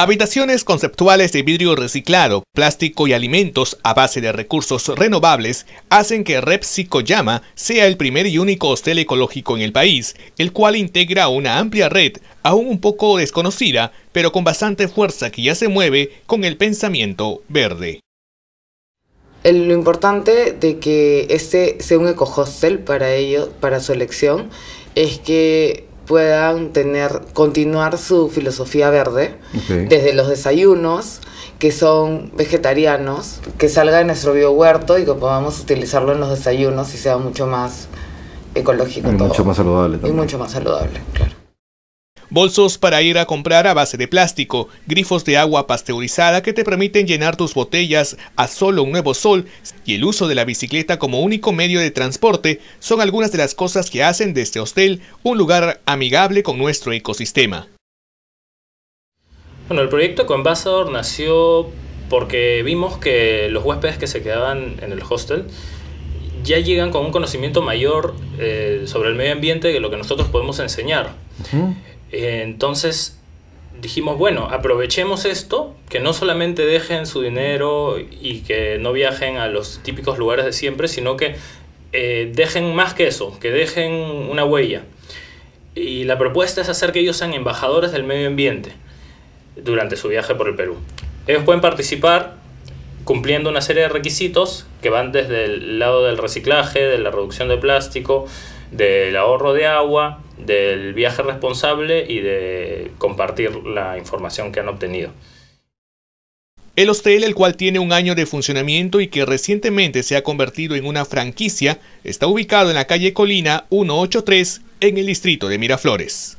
Habitaciones conceptuales de vidrio reciclado, plástico y alimentos a base de recursos renovables hacen que Repsicoyama sea el primer y único hostel ecológico en el país, el cual integra una amplia red, aún un poco desconocida, pero con bastante fuerza que ya se mueve con el pensamiento verde. Lo importante de que este sea un ecohostel para para su elección, es que puedan tener continuar su filosofía verde desde los desayunos que son vegetarianos que salga de nuestro biohuerto y que podamos utilizarlo en los desayunos y sea mucho más ecológico y mucho más saludable también. y mucho más saludable claro bolsos para ir a comprar a base de plástico, grifos de agua pasteurizada que te permiten llenar tus botellas a solo un nuevo sol y el uso de la bicicleta como único medio de transporte son algunas de las cosas que hacen de este hostel un lugar amigable con nuestro ecosistema. Bueno, el proyecto convasor nació porque vimos que los huéspedes que se quedaban en el hostel ya llegan con un conocimiento mayor eh, sobre el medio ambiente que lo que nosotros podemos enseñar entonces dijimos, bueno, aprovechemos esto, que no solamente dejen su dinero y que no viajen a los típicos lugares de siempre, sino que eh, dejen más que eso, que dejen una huella. Y la propuesta es hacer que ellos sean embajadores del medio ambiente durante su viaje por el Perú. Ellos pueden participar cumpliendo una serie de requisitos que van desde el lado del reciclaje, de la reducción de plástico, del ahorro de agua, del viaje responsable y de compartir la información que han obtenido. El hostel, el cual tiene un año de funcionamiento y que recientemente se ha convertido en una franquicia, está ubicado en la calle Colina 183 en el distrito de Miraflores.